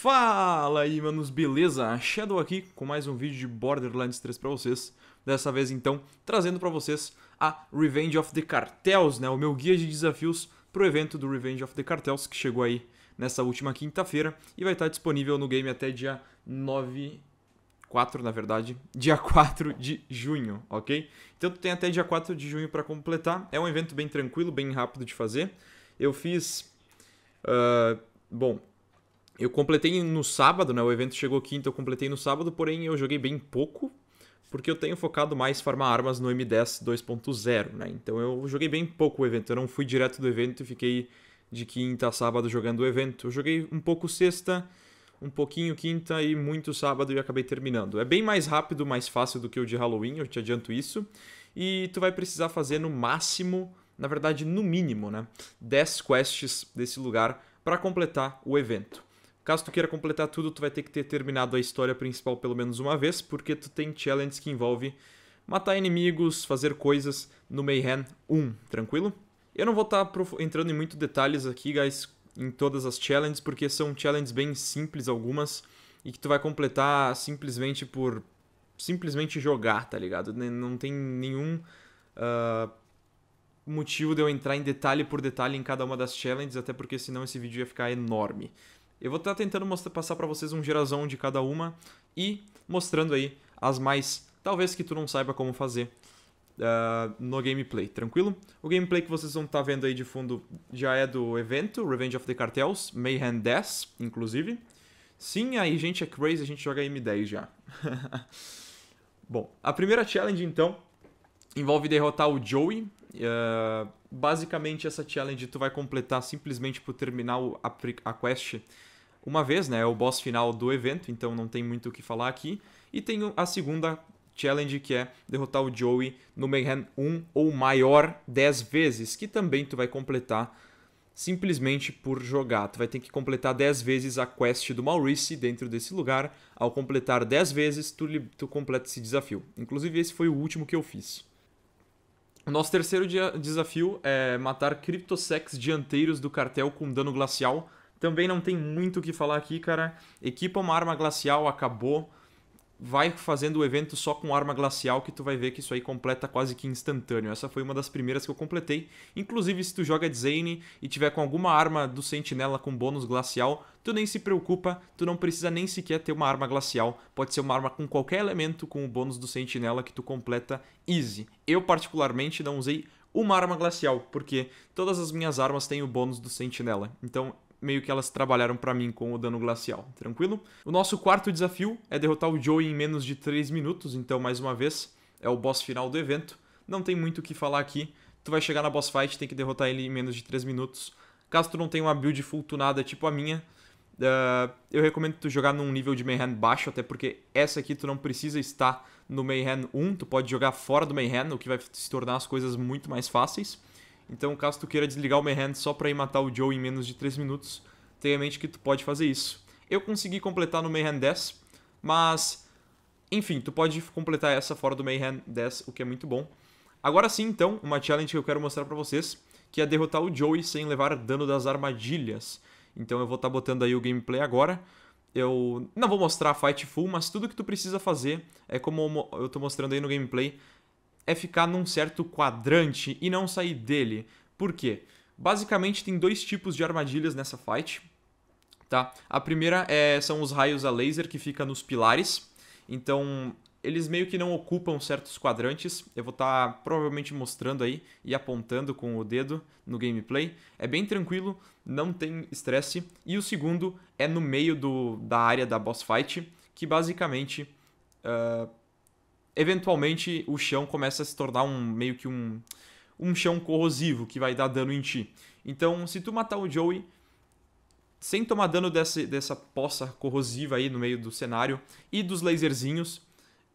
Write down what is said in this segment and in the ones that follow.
Fala aí, manos, beleza? Shadow aqui com mais um vídeo de Borderlands 3 pra vocês. Dessa vez, então, trazendo pra vocês a Revenge of the Cartels, né? O meu guia de desafios pro evento do Revenge of the Cartels, que chegou aí nessa última quinta-feira e vai estar disponível no game até dia 9... 4, na verdade, dia 4 de junho, ok? Então tu tem até dia 4 de junho para completar. É um evento bem tranquilo, bem rápido de fazer. Eu fiz... Uh, bom, eu completei no sábado, né? O evento chegou quinta, eu completei no sábado, porém eu joguei bem pouco, porque eu tenho focado mais farmar armas no M10 2.0, né? Então eu joguei bem pouco o evento, eu não fui direto do evento e fiquei de quinta a sábado jogando o evento. Eu joguei um pouco sexta, um pouquinho quinta e muito sábado e acabei terminando. É bem mais rápido, mais fácil do que o de Halloween, eu te adianto isso. E tu vai precisar fazer no máximo, na verdade no mínimo, né? 10 quests desse lugar para completar o evento. Caso tu queira completar tudo, tu vai ter que ter terminado a história principal pelo menos uma vez, porque tu tem challenges que envolve matar inimigos, fazer coisas no Mayhem 1, tranquilo? Eu não vou estar tá entrando em muito detalhes aqui, guys, em todas as challenges, porque são challenges bem simples algumas, e que tu vai completar simplesmente por simplesmente jogar, tá ligado? Não tem nenhum uh, motivo de eu entrar em detalhe por detalhe em cada uma das challenges, até porque senão esse vídeo ia ficar enorme. Eu vou estar tá tentando mostrar, passar para vocês um geralzão de cada uma e mostrando aí as mais, talvez que tu não saiba como fazer uh, no gameplay, tranquilo? O gameplay que vocês vão estar tá vendo aí de fundo já é do evento, Revenge of the Cartels, Mayhem 10, inclusive. Sim, aí gente é crazy, a gente joga M10 já. Bom, a primeira challenge então envolve derrotar o Joey. Uh, basicamente essa challenge tu vai completar simplesmente por terminar a quest uma vez, né? É o boss final do evento, então não tem muito o que falar aqui. E tem a segunda challenge que é derrotar o Joey no Mayhem 1 ou maior 10 vezes, que também tu vai completar simplesmente por jogar. Tu vai ter que completar 10 vezes a quest do Maurice dentro desse lugar. Ao completar 10 vezes, tu, tu completa esse desafio. Inclusive, esse foi o último que eu fiz. O nosso terceiro dia, desafio é matar Cryptosex dianteiros do cartel com dano glacial também não tem muito o que falar aqui, cara. Equipa uma arma glacial, acabou. Vai fazendo o evento só com arma glacial que tu vai ver que isso aí completa quase que instantâneo. Essa foi uma das primeiras que eu completei. Inclusive, se tu joga de Zane e tiver com alguma arma do Sentinela com bônus glacial, tu nem se preocupa, tu não precisa nem sequer ter uma arma glacial. Pode ser uma arma com qualquer elemento com o bônus do Sentinela que tu completa easy. Eu, particularmente, não usei uma arma glacial, porque todas as minhas armas têm o bônus do sentinela. Então meio que elas trabalharam para mim com o dano glacial, tranquilo? O nosso quarto desafio é derrotar o Joey em menos de 3 minutos, então mais uma vez, é o boss final do evento. Não tem muito o que falar aqui, tu vai chegar na boss fight, tem que derrotar ele em menos de 3 minutos. Caso tu não tenha uma build tunada tipo a minha, uh, eu recomendo tu jogar num nível de Mayhem baixo, até porque essa aqui tu não precisa estar no Mayhem 1, tu pode jogar fora do Mayhem, o que vai se tornar as coisas muito mais fáceis. Então, caso tu queira desligar o Manhunt só para ir matar o Joe em menos de 3 minutos, tenha em mente que tu pode fazer isso. Eu consegui completar no Mayhem 10, mas... Enfim, tu pode completar essa fora do Mayhem 10, o que é muito bom. Agora sim, então, uma challenge que eu quero mostrar para vocês, que é derrotar o Joey sem levar dano das armadilhas. Então eu vou estar tá botando aí o gameplay agora. Eu não vou mostrar a fight full, mas tudo que tu precisa fazer é como eu estou mostrando aí no gameplay, é ficar num certo quadrante e não sair dele. Por quê? Basicamente tem dois tipos de armadilhas nessa fight, tá? A primeira é, são os raios a laser que fica nos pilares. Então, eles meio que não ocupam certos quadrantes. Eu vou estar tá, provavelmente mostrando aí e apontando com o dedo no gameplay. É bem tranquilo, não tem estresse. E o segundo é no meio do, da área da boss fight, que basicamente... Uh, eventualmente o chão começa a se tornar um meio que um, um chão corrosivo que vai dar dano em ti. Então, se tu matar o Joey sem tomar dano dessa, dessa poça corrosiva aí no meio do cenário e dos laserzinhos,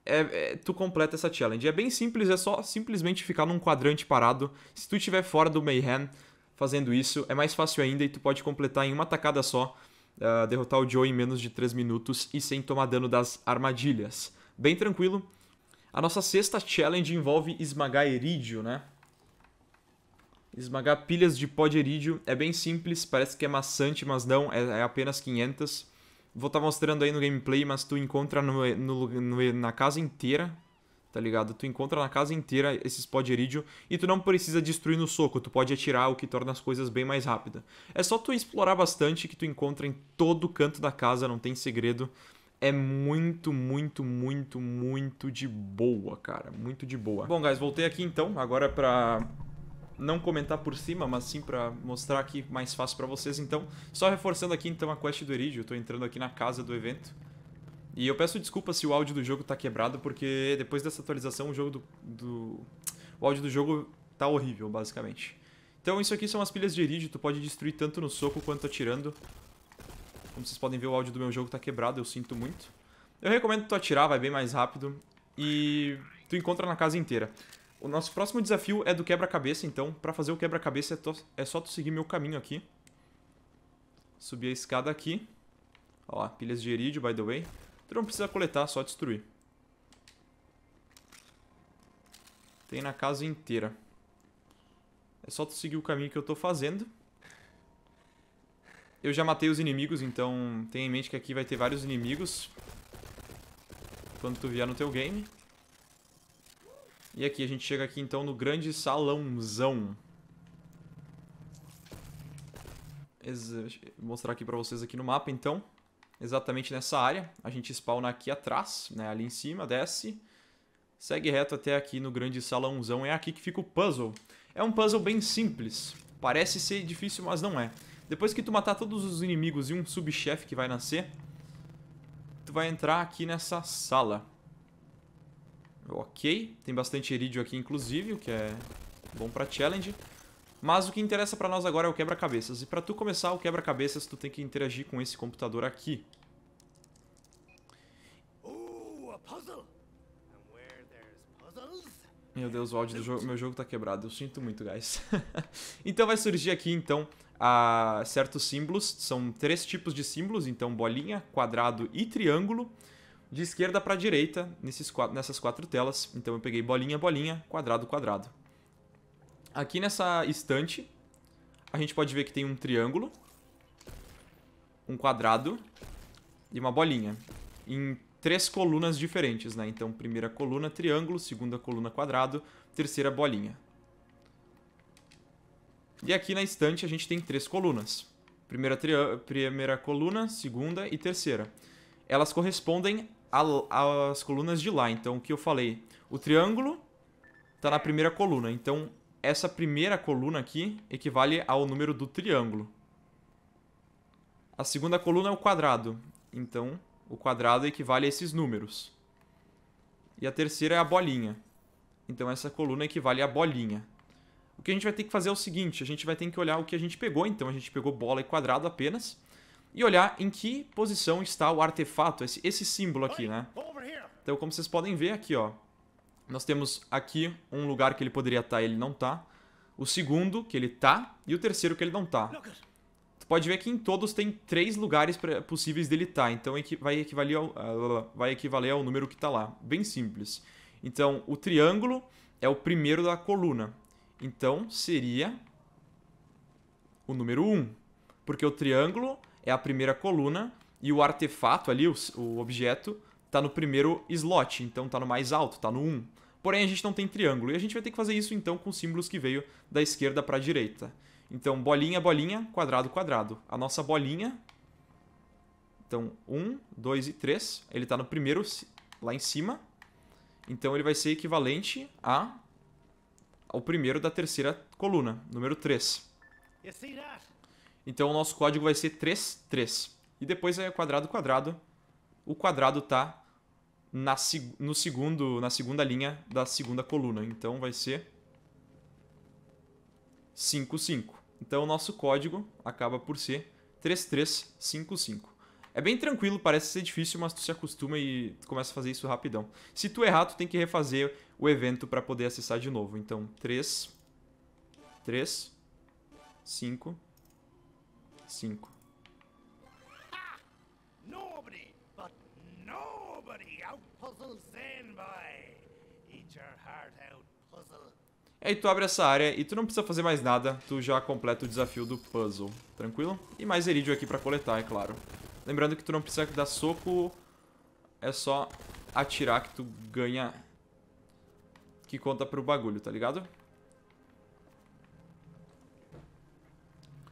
é, é, tu completa essa challenge. É bem simples, é só simplesmente ficar num quadrante parado. Se tu estiver fora do Mayhem fazendo isso, é mais fácil ainda e tu pode completar em uma tacada só, uh, derrotar o Joe em menos de 3 minutos e sem tomar dano das armadilhas. Bem tranquilo. A nossa sexta challenge envolve esmagar erídio, né? Esmagar pilhas de pó de erídio. É bem simples, parece que é maçante, mas não, é, é apenas 500. Vou estar tá mostrando aí no gameplay, mas tu encontra no, no, no, na casa inteira, tá ligado? Tu encontra na casa inteira esses pó de erídio e tu não precisa destruir no soco, tu pode atirar, o que torna as coisas bem mais rápida. É só tu explorar bastante que tu encontra em todo canto da casa, não tem segredo é muito, muito, muito, muito de boa, cara. Muito de boa. Bom, guys, voltei aqui então, agora pra não comentar por cima, mas sim para mostrar aqui mais fácil para vocês. Então, só reforçando aqui então a quest do Eridio, eu tô entrando aqui na casa do evento. E eu peço desculpa se o áudio do jogo tá quebrado, porque depois dessa atualização o jogo do, do... o áudio do jogo tá horrível, basicamente. Então isso aqui são as pilhas de Eridio, tu pode destruir tanto no soco quanto atirando. Como vocês podem ver, o áudio do meu jogo tá quebrado, eu sinto muito. Eu recomendo tu atirar, vai bem mais rápido. E tu encontra na casa inteira. O nosso próximo desafio é do quebra-cabeça, então. Pra fazer o quebra-cabeça é, é só tu seguir meu caminho aqui. Subir a escada aqui. Ó lá, pilhas de erídio, by the way. Tu não precisa coletar, só destruir. Tem na casa inteira. É só tu seguir o caminho que eu tô fazendo. Eu já matei os inimigos, então tenha em mente que aqui vai ter vários inimigos. Quando tu vier no teu game. E aqui, a gente chega aqui então no grande salãozão. Vou mostrar aqui pra vocês aqui no mapa, então. Exatamente nessa área. A gente spawna aqui atrás, né? Ali em cima, desce. Segue reto até aqui no grande salãozão. É aqui que fica o puzzle. É um puzzle bem simples. Parece ser difícil, mas não é. Depois que tu matar todos os inimigos e um subchefe que vai nascer, tu vai entrar aqui nessa sala. Ok, tem bastante erídio aqui inclusive, o que é bom pra challenge. Mas o que interessa pra nós agora é o quebra-cabeças. E pra tu começar o quebra-cabeças, tu tem que interagir com esse computador aqui. Meu Deus, o áudio do jogo, meu jogo tá quebrado. Eu sinto muito, guys. então vai surgir aqui, então, a certos símbolos. São três tipos de símbolos, então bolinha, quadrado e triângulo. De esquerda para direita, nesses quatro, nessas quatro telas. Então eu peguei bolinha, bolinha, quadrado, quadrado. Aqui nessa estante, a gente pode ver que tem um triângulo, um quadrado e uma bolinha. Em três colunas diferentes, né? Então, primeira coluna, triângulo, segunda coluna, quadrado, terceira bolinha. E aqui na estante a gente tem três colunas. Primeira, primeira coluna, segunda e terceira. Elas correspondem às colunas de lá. Então, o que eu falei? O triângulo está na primeira coluna. Então, essa primeira coluna aqui equivale ao número do triângulo. A segunda coluna é o quadrado. Então, o quadrado equivale a esses números. E a terceira é a bolinha. Então, essa coluna equivale à bolinha. O que a gente vai ter que fazer é o seguinte: a gente vai ter que olhar o que a gente pegou, então a gente pegou bola e quadrado apenas, e olhar em que posição está o artefato, esse, esse símbolo aqui, né? Então, como vocês podem ver aqui, ó, nós temos aqui um lugar que ele poderia estar tá e ele não está, o segundo que ele está e o terceiro que ele não está. Tu pode ver que em todos tem três lugares possíveis dele estar, tá, então vai equivaler ao, uh, vai equivaler ao número que está lá, bem simples. Então, o triângulo é o primeiro da coluna, então seria o número 1, porque o triângulo é a primeira coluna e o artefato ali, o, o objeto, está no primeiro slot, então está no mais alto, está no 1. Porém, a gente não tem triângulo e a gente vai ter que fazer isso então com símbolos que veio da esquerda para a direita. Então, bolinha, bolinha, quadrado, quadrado. A nossa bolinha. Então, 1, 2 e 3. Ele está no primeiro lá em cima. Então, ele vai ser equivalente a o primeiro da terceira coluna, número 3. Assim então o nosso código vai ser 3, 3. E depois é quadrado, quadrado. O quadrado está na, no na segunda linha da segunda coluna. Então vai ser 5, 5. Então o nosso código acaba por ser 3, 3, 5, 5. É bem tranquilo, parece ser difícil, mas tu se acostuma e começa a fazer isso rapidão. Se tu errar, tu tem que refazer o evento para poder acessar de novo. Então, 3, 3, 5, 5. E aí tu abre essa área e tu não precisa fazer mais nada, tu já completa o desafio do puzzle, tranquilo? E mais erídio aqui pra coletar, é claro. Lembrando que tu não precisa dar soco, é só atirar que tu ganha que conta pro bagulho, tá ligado?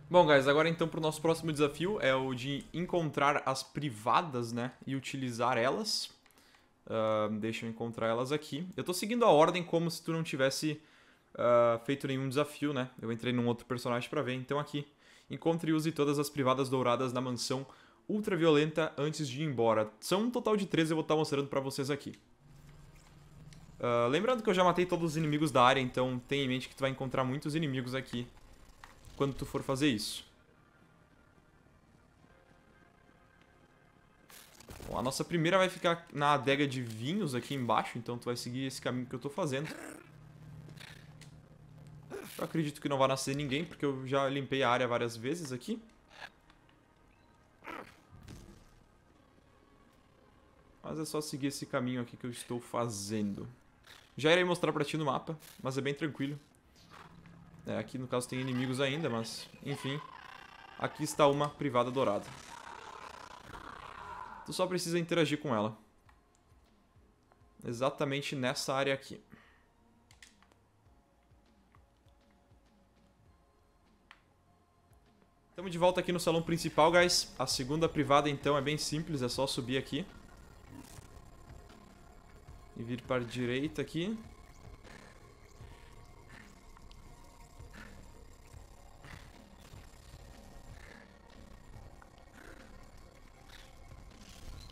Bom, guys, agora então pro nosso próximo desafio é o de encontrar as privadas, né? E utilizar elas. Uh, deixa eu encontrar elas aqui. Eu tô seguindo a ordem como se tu não tivesse uh, feito nenhum desafio, né? Eu entrei num outro personagem para ver. Então aqui, encontre e use todas as privadas douradas na mansão ultraviolenta antes de ir embora. São um total de 13 eu vou estar tá mostrando para vocês aqui. Ah, lembrando que eu já matei todos os inimigos da área, então tenha em mente que tu vai encontrar muitos inimigos aqui quando tu for fazer isso. Bom, a nossa primeira vai ficar na adega de vinhos aqui embaixo, então tu vai seguir esse caminho que eu estou fazendo. Eu acredito que não vai nascer ninguém, porque eu já limpei a área várias vezes aqui. Mas é só seguir esse caminho aqui que eu estou fazendo. Já irei mostrar pra ti no mapa, mas é bem tranquilo. É, aqui no caso tem inimigos ainda, mas enfim. Aqui está uma privada dourada. Tu só precisa interagir com ela. Exatamente nessa área aqui. Estamos de volta aqui no salão principal, guys. A segunda privada, então, é bem simples. É só subir aqui. E vir para a direita aqui.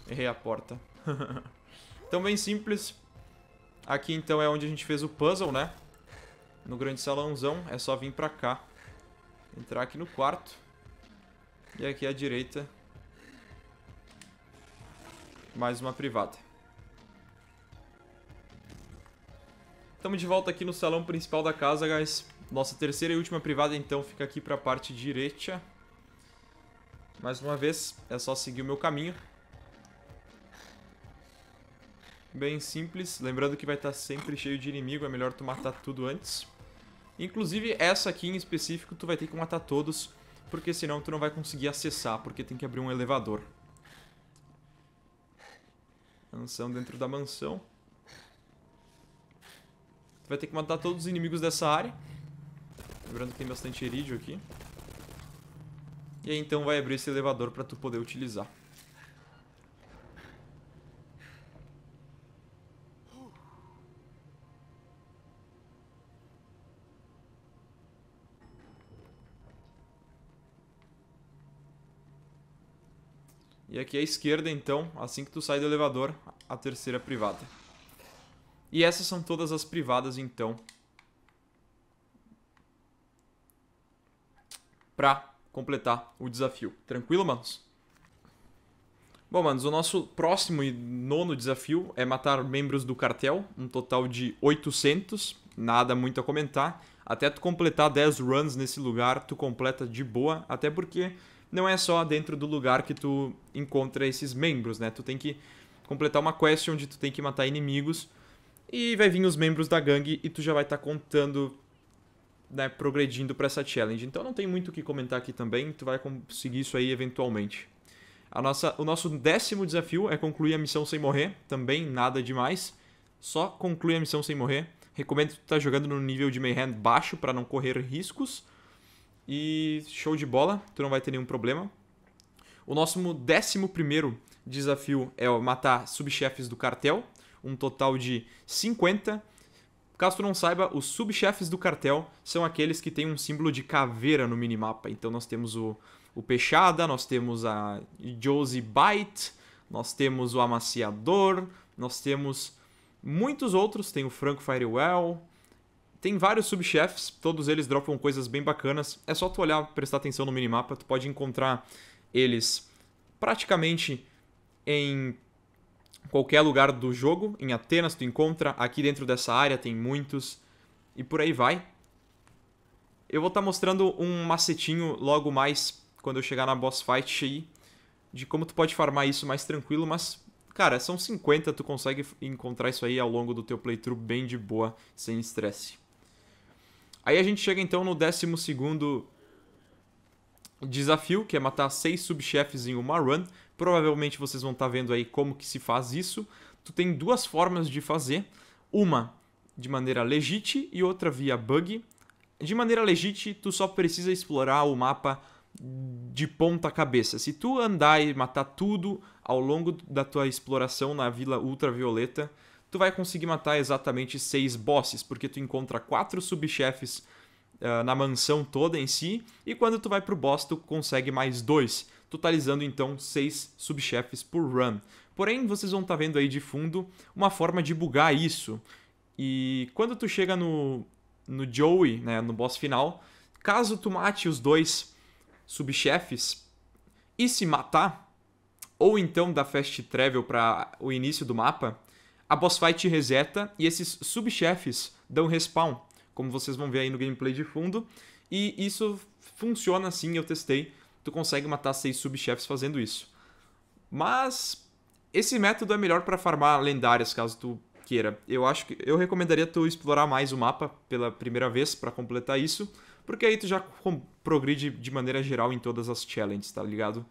Errei a porta. então, bem simples. Aqui, então, é onde a gente fez o puzzle, né? No grande salãozão. É só vir pra cá. Entrar aqui no quarto. E aqui à direita. Mais uma privada. Estamos de volta aqui no salão principal da casa, guys. Nossa terceira e última privada, então, fica aqui para a parte direita. Mais uma vez, é só seguir o meu caminho. Bem simples. Lembrando que vai estar tá sempre cheio de inimigo, é melhor tu matar tudo antes. Inclusive, essa aqui em específico, tu vai ter que matar todos, porque senão tu não vai conseguir acessar, porque tem que abrir um elevador. Mansão dentro da mansão. Vai ter que matar todos os inimigos dessa área. Lembrando que tem bastante erídio aqui. E aí então vai abrir esse elevador para tu poder utilizar. E aqui à esquerda, então, assim que tu sai do elevador, a terceira privada. E essas são todas as privadas, então. Pra completar o desafio. Tranquilo, manos? Bom, manos, o nosso próximo e nono desafio é matar membros do cartel, um total de 800, nada muito a comentar. Até tu completar 10 runs nesse lugar, tu completa de boa, até porque não é só dentro do lugar que tu encontra esses membros, né? Tu tem que completar uma quest onde tu tem que matar inimigos e vai vir os membros da gangue e tu já vai estar tá contando, né, progredindo para essa challenge. Então não tem muito o que comentar aqui também, tu vai conseguir isso aí eventualmente. A nossa, o nosso décimo desafio é concluir a missão sem morrer, também nada demais. Só concluir a missão sem morrer. Recomendo tu tá jogando no nível de Mayhem baixo para não correr riscos. E show de bola, tu não vai ter nenhum problema. O nosso décimo primeiro desafio é matar subchefes do cartel um total de 50. Caso tu não saiba, os subchefes do cartel são aqueles que têm um símbolo de caveira no minimapa. Então nós temos o, o Peixada, nós temos a Josie Bite, nós temos o Amaciador, nós temos muitos outros, tem o Franco Firewell, tem vários subchefes, todos eles dropam coisas bem bacanas. É só tu olhar, prestar atenção no minimapa, tu pode encontrar eles praticamente em qualquer lugar do jogo. Em Atenas tu encontra, aqui dentro dessa área tem muitos e por aí vai. Eu vou estar tá mostrando um macetinho logo mais quando eu chegar na boss fight aí, de como tu pode farmar isso mais tranquilo, mas cara, são 50, tu consegue encontrar isso aí ao longo do teu playthrough bem de boa, sem estresse. Aí a gente chega então no 12 segundo desafio, que é matar seis subchefes em uma run. Provavelmente vocês vão estar tá vendo aí como que se faz isso. Tu tem duas formas de fazer, uma de maneira legítima e outra via bug. De maneira legítima, tu só precisa explorar o mapa de ponta cabeça. Se tu andar e matar tudo ao longo da tua exploração na Vila Ultravioleta, tu vai conseguir matar exatamente seis bosses, porque tu encontra quatro subchefes ah, na mansão toda em si, e quando tu vai pro boss tu consegue mais dois, totalizando então seis subchefes por run. Porém, vocês vão estar tá vendo aí de fundo uma forma de bugar isso. E quando tu chega no, no Joey, né, no boss final, caso tu mate os dois subchefes e se matar, ou então da fast travel para o início do mapa, a boss fight reseta e esses subchefes dão respawn como vocês vão ver aí no gameplay de fundo. E isso funciona assim, eu testei. Tu consegue matar seis subchefes fazendo isso. Mas esse método é melhor para farmar lendárias, caso tu queira. Eu acho que eu recomendaria tu explorar mais o mapa pela primeira vez para completar isso, porque aí tu já progride de maneira geral em todas as challenges, tá ligado?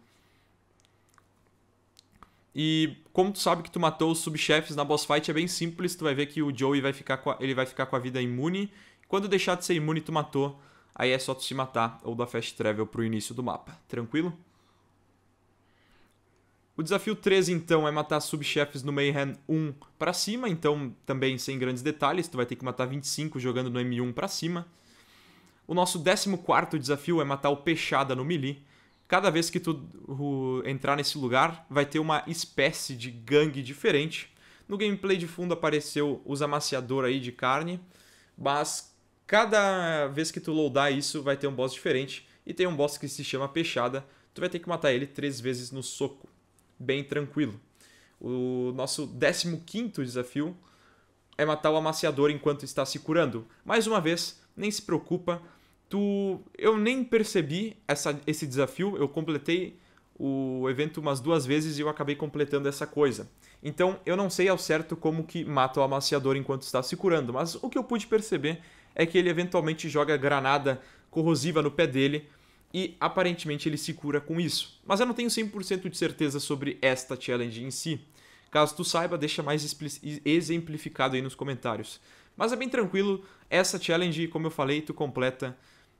E como tu sabe que tu matou os subchefes na boss fight, é bem simples, tu vai ver que o Joey vai ficar a, ele vai ficar com a vida imune quando deixar de ser imune, tu matou. Aí é só tu se matar ou dar fast travel pro início do mapa. Tranquilo? O desafio 13, então, é matar subchefes no Mayhem 1 para cima, então também sem grandes detalhes, tu vai ter que matar 25 jogando no M1 para cima. O nosso 14 desafio é matar o Peixada no Melee. Cada vez que tu entrar nesse lugar, vai ter uma espécie de gangue diferente. No gameplay de fundo apareceu os amaciador aí de carne, mas Cada vez que tu loadar isso, vai ter um boss diferente. E tem um boss que se chama Peixada. Tu vai ter que matar ele três vezes no soco. Bem tranquilo. O nosso 15 desafio é matar o amaciador enquanto está se curando. Mais uma vez, nem se preocupa. Tu... Eu nem percebi essa... esse desafio. Eu completei o evento umas duas vezes e eu acabei completando essa coisa. Então, eu não sei ao certo como que mata o amaciador enquanto está se curando. Mas o que eu pude perceber é que ele eventualmente joga granada corrosiva no pé dele e aparentemente ele se cura com isso. Mas eu não tenho 100% de certeza sobre esta challenge em si. Caso tu saiba, deixa mais exemplificado aí nos comentários. Mas é bem tranquilo, essa challenge, como eu falei, tu completa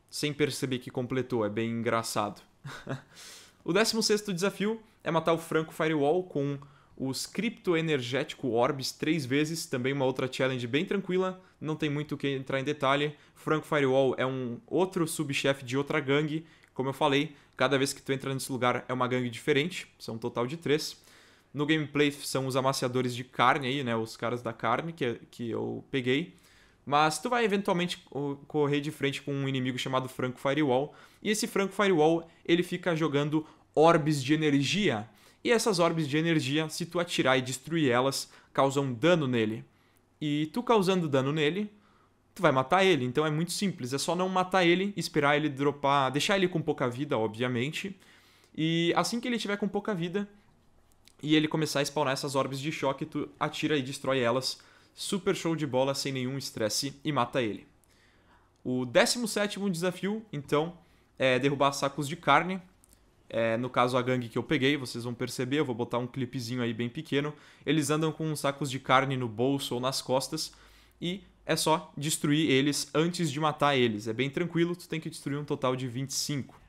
sem perceber que completou, é bem engraçado. o 16º desafio é matar o Franco Firewall com os Crypto Energético Orbs três vezes, também uma outra challenge bem tranquila, não tem muito o que entrar em detalhe. Franco Firewall é um outro subchefe de outra gangue, como eu falei, cada vez que tu entra nesse lugar é uma gangue diferente, são um total de três. No gameplay são os amaciadores de carne aí, né, os caras da carne que, que eu peguei. Mas tu vai eventualmente correr de frente com um inimigo chamado Franco Firewall, e esse Franco Firewall, ele fica jogando orbes de energia, e essas orbes de energia, se tu atirar e destruir elas, causam dano nele. E tu causando dano nele, tu vai matar ele. Então é muito simples, é só não matar ele, esperar ele dropar, deixar ele com pouca vida, obviamente. E assim que ele tiver com pouca vida e ele começar a spawnar essas orbes de choque, tu atira e destrói elas. Super show de bola, sem nenhum estresse e mata ele. O 17 sétimo desafio, então, é derrubar sacos de carne. É, no caso, a gangue que eu peguei, vocês vão perceber, eu vou botar um clipezinho aí bem pequeno. Eles andam com sacos de carne no bolso ou nas costas e é só destruir eles antes de matar eles. É bem tranquilo, tu tem que destruir um total de 25.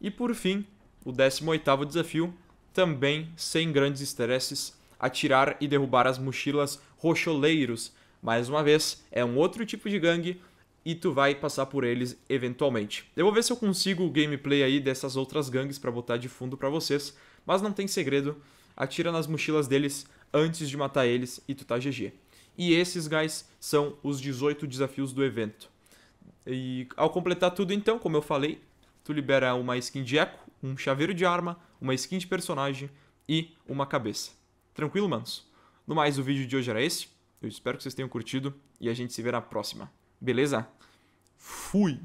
E por fim, o 18º desafio, também sem grandes estresses, atirar e derrubar as mochilas rocholeiros. Mais uma vez, é um outro tipo de gangue, e tu vai passar por eles eventualmente. Eu vou ver se eu consigo o gameplay aí dessas outras gangues para botar de fundo para vocês, mas não tem segredo, atira nas mochilas deles antes de matar eles e tu tá GG. E esses, guys, são os 18 desafios do evento. E ao completar tudo então, como eu falei, tu libera uma skin de eco, um chaveiro de arma, uma skin de personagem e uma cabeça. Tranquilo, manos? No mais, o vídeo de hoje era esse. Eu espero que vocês tenham curtido e a gente se vê na próxima. Beleza? Fui!